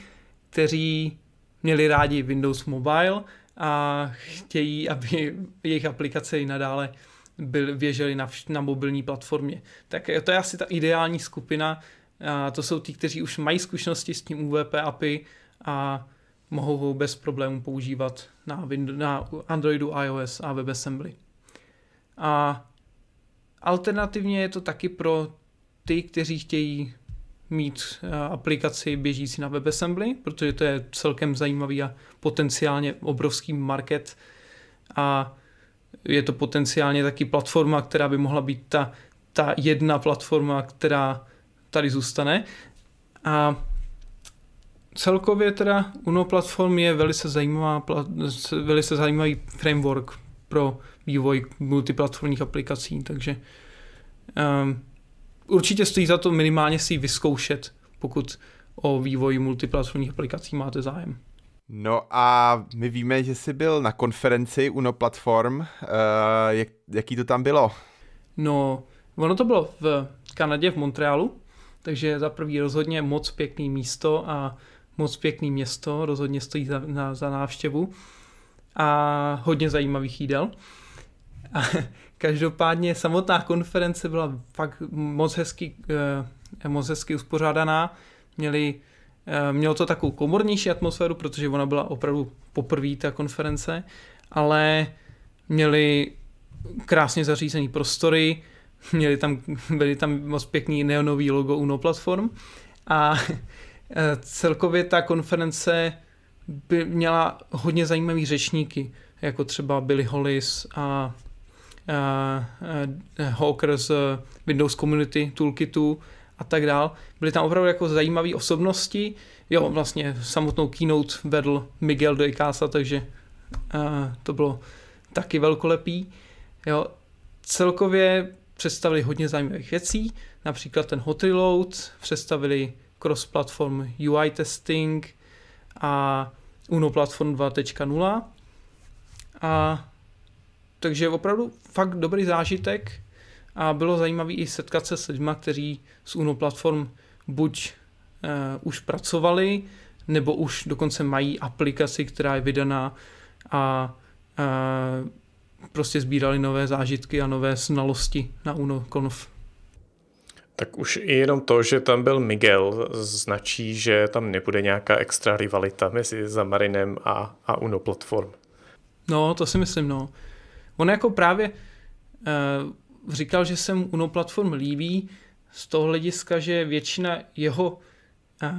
kteří měli rádi Windows Mobile a chtějí, aby jejich aplikace i nadále byl, věželi na, vš- na mobilní platformě. Tak to je asi ta ideální skupina. A to jsou ti, kteří už mají zkušenosti s tím UVP API a mohou ho bez problémů používat na, Windows, na Androidu, iOS a WebAssembly. A alternativně je to taky pro ty, kteří chtějí mít eh, aplikaci běžící na WebAssembly, protože to je celkem zajímavý a potenciálně obrovský market. A je to potenciálně taky platforma, která by mohla být ta, ta jedna platforma, která tady zůstane. A celkově teda UNO Platform je velice, zajímavá, velice zajímavý framework pro vývoj multiplatformních aplikací, takže um, určitě stojí za to minimálně si ji vyzkoušet, pokud o vývoji multiplatformních aplikací máte zájem. No a my víme, že jsi byl na konferenci Uno Platform. Uh, jak, jaký to tam bylo? No, ono to bylo v Kanadě, v Montrealu, takže za prvý rozhodně moc pěkný místo a moc pěkný město, rozhodně stojí za, na, za návštěvu a hodně zajímavých jídel. A každopádně samotná konference byla fakt moc hezky, eh, moc hezky uspořádaná. Měli Eh, mělo to takovou komornější atmosféru, protože ona byla opravdu poprvé ta konference, ale měli krásně zařízený prostory, měli tam, byli tam moc pěkný neonový logo Uno Platform a eh, celkově ta konference by měla hodně zajímavý řečníky, jako třeba Billy Hollis a, a, eh, a Hawker z Windows Community Toolkitu, a tak dál. Byly tam opravdu jako zajímavé osobnosti. Jo, vlastně samotnou keynote vedl Miguel de Casa, takže uh, to bylo taky velkolepý. Jo, celkově představili hodně zajímavých věcí, například ten hot reload, představili cross-platform UI testing a Uno Platform 2.0. A takže opravdu fakt dobrý zážitek a bylo zajímavé i setkat se s lidmi, kteří z UNO platform buď uh, už pracovali, nebo už dokonce mají aplikaci, která je vydaná a uh, prostě sbírali nové zážitky a nové znalosti na Uno UNOConf. Tak už i jenom to, že tam byl Miguel, značí, že tam nebude nějaká extra rivalita mezi Zamarinem a, a Uno Platform. No, to si myslím, no. On jako právě, uh, říkal, že se mu Uno Platform líbí z toho hlediska, že většina jeho eh,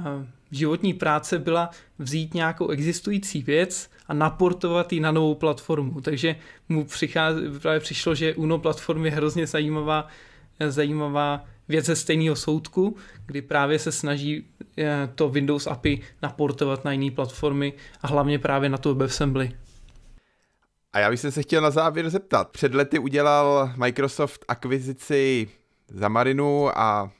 životní práce byla vzít nějakou existující věc a naportovat ji na novou platformu. Takže mu přichází, právě přišlo, že Uno platform je hrozně zajímavá, eh, zajímavá věc ze stejného soudku, kdy právě se snaží eh, to Windows API naportovat na jiné platformy a hlavně právě na tu WebAssembly. A já bych se chtěl na závěr zeptat. Před lety udělal Microsoft akvizici za Marinu a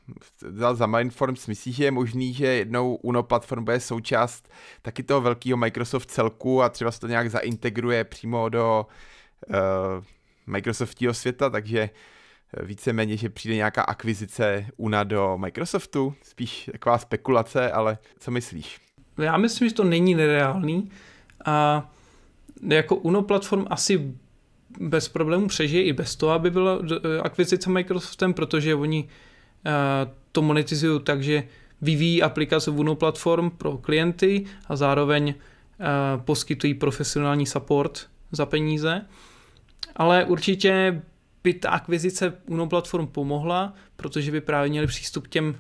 dal za Mindforms. Myslíš, že je možný, že jednou Uno Platform bude součást taky toho velkého Microsoft celku a třeba se to nějak zaintegruje přímo do uh, eh, Microsoftího světa, takže eh, víceméně, že přijde nějaká akvizice UNA do Microsoftu, spíš taková spekulace, ale co myslíš? No, já myslím, že to není nereálný a jako Uno platform asi bez problémů přežije i bez toho, aby byla eh, akvizice Microsoftem, protože oni eh, to monetizují tak, že vyvíjí aplikaci Uno platform pro klienty a zároveň eh, poskytují profesionální support za peníze. Ale určitě by ta akvizice Uno platform pomohla, protože by právě měli přístup k těm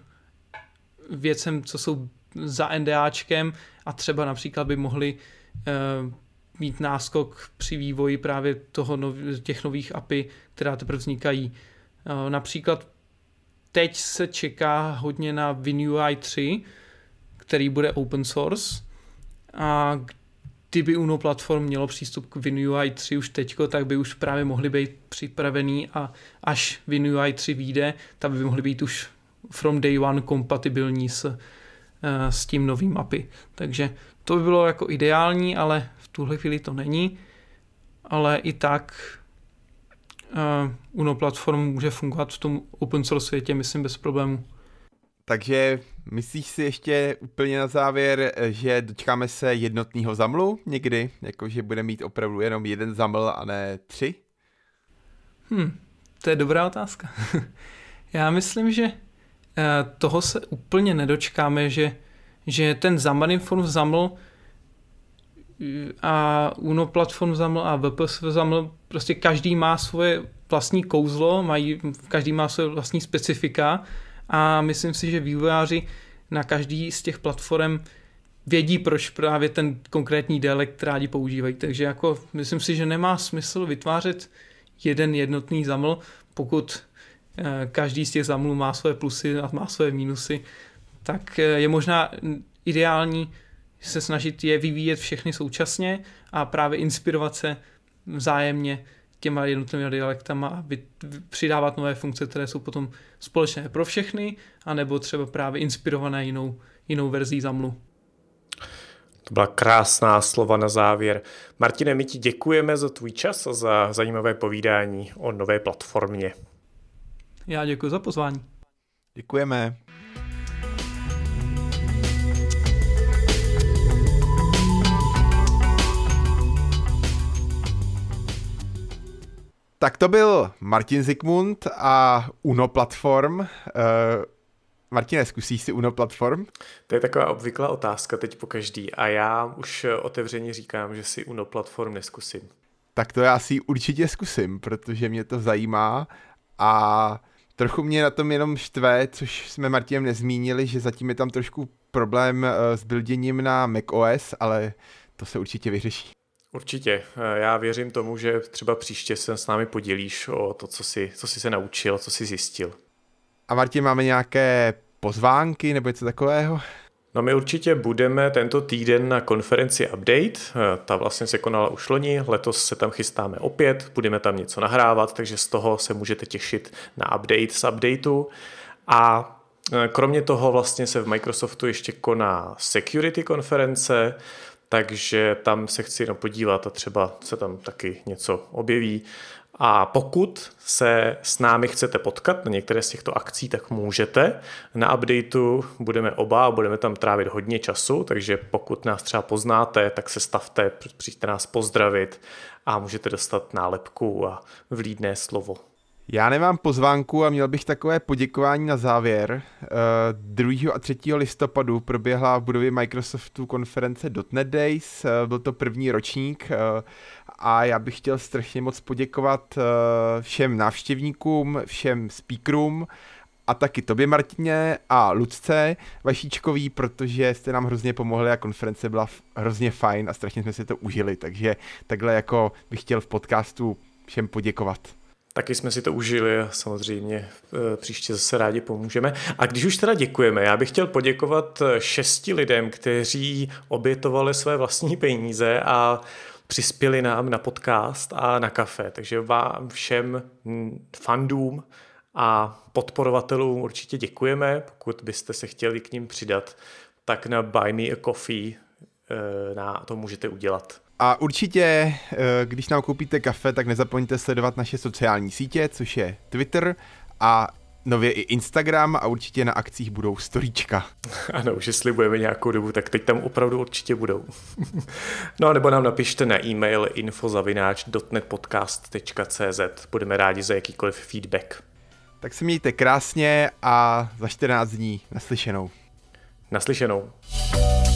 věcem, co jsou za NDAčkem a třeba například by mohli mít náskok při vývoji právě toho nov, těch nových API, která teprve vznikají. Eh, například teď se čeká hodně na WinUI 3, který bude open source a kdyby Uno Platform mělo přístup k WinUI 3 už teď, tak by už právě mohli být připravený a až WinUI 3 vyjde, tak by mohli být už from day one kompatibilní s, eh, s tím novým API. Takže to by bylo jako ideální, ale tuhle chvíli to není, ale i tak uh, Uno Platform může fungovat v tom open source světě, myslím, bez problémů. Takže myslíš si ještě úplně na závěr, eh, že dočkáme se jednotného zamlu někdy? Jakože bude mít opravdu jenom jeden zaml a ne tři? Hm, to je dobrá otázka. Já myslím, že eh, toho se úplně nedočkáme, že, že ten zaml zaml a Uno Platform zaml a VPS zaml, prostě každý má svoje vlastní kouzlo, mají, každý má svoje vlastní specifika a myslím si, že vývojáři na každý z těch platform vědí, proč právě ten konkrétní dialekt rádi používají. Takže jako myslím si, že nemá smysl vytvářet jeden jednotný zaml, pokud eh, každý z těch zamlů má své plusy a má své mínusy, tak eh, je možná ideální se snažit je vyvíjet všechny současně a právě inspirovat se vzájemně těma jednotlivými dialektama a přidávat nové funkce, které jsou potom společné pro všechny, anebo třeba právě inspirované jinou, jinou verzí zamlu. To byla krásná slova na závěr. Martine, my ti děkujeme za tvůj čas a za zajímavé povídání o nové platformě. Já děkuji za pozvání. Děkujeme. Tak to byl Martin Zikmund a Uno Platform. Uh, Martine, zkusíš si Uno Platform? To je taková obvyklá otázka teď po každý a já už otevřeně říkám, že si Uno Platform neskusím. Tak to já si určitě zkusím, protože mě to zajímá a trochu mě na tom jenom štve, což jsme Martinem nezmínili, že zatím je tam trošku problém eh, s bilděním na macOS, ale to se určitě vyřeší. Určitě. Eh, já věřím tomu, že třeba příště se s námi podělíš o to, co jsi, co jsi se naučil, co jsi zjistil. A Martin, máme nějaké pozvánky nebo něco takového? No my určitě budeme tento týden na konferenci Update, eh, ta vlastně se konala už loni, letos se tam chystáme opět, budeme tam něco nahrávat, takže z toho se můžete těšit na update z updateu. A eh, kromě toho vlastně se v Microsoftu ještě koná security konference, takže tam se chci jenom podívat a třeba se tam taky něco objeví. A pokud se s námi chcete potkat na některé z těchto akcí, tak můžete. Na updateu budeme oba a budeme tam trávit hodně času, takže pokud nás třeba poznáte, tak se stavte, přijďte nás pozdravit a můžete dostat nálepku a vlídné slovo já nemám pozvánku a měl bych takové poděkování na závěr. Eh, uh, 2. a 3. listopadu proběhla v budově Microsoftu konference .NET Days, uh, byl to první ročník uh, a já bych chtěl strašně moc poděkovat všem návštěvníkům, všem speakerům a taky tobě Martině a Lucce Vašíčkový, protože jste nám hrozně pomohli a konference byla hrozně fajn a strašně jsme si to užili, takže takhle jako bych chtěl v podcastu všem poděkovat. Taky jsme si to užili a samozřejmě e, příště zase rádi pomůžeme. A když už teda děkujeme, já bych chtěl poděkovat e, šesti lidem, kteří obětovali své vlastní peníze a přispěli nám na podcast a na kafe. Takže vám všem fandům a podporovatelům určitě děkujeme. Pokud byste se chtěli k ním přidat, tak na Buy Me a Coffee e, na to můžete udělat. A určitě, eh, když nám koupíte kafe, tak nezapomeňte sledovat naše sociální sítě, což je Twitter a nově i Instagram a určitě na akcích budou storíčka. Ano, už jestli budeme nějakou dobu, tak teď tam opravdu určitě budou. no nebo nám napište na e-mail infozavináč.netpodcast.cz Budeme rádi za jakýkoliv feedback. Tak se mějte krásně a za 14 dní naslyšenou. Naslyšenou.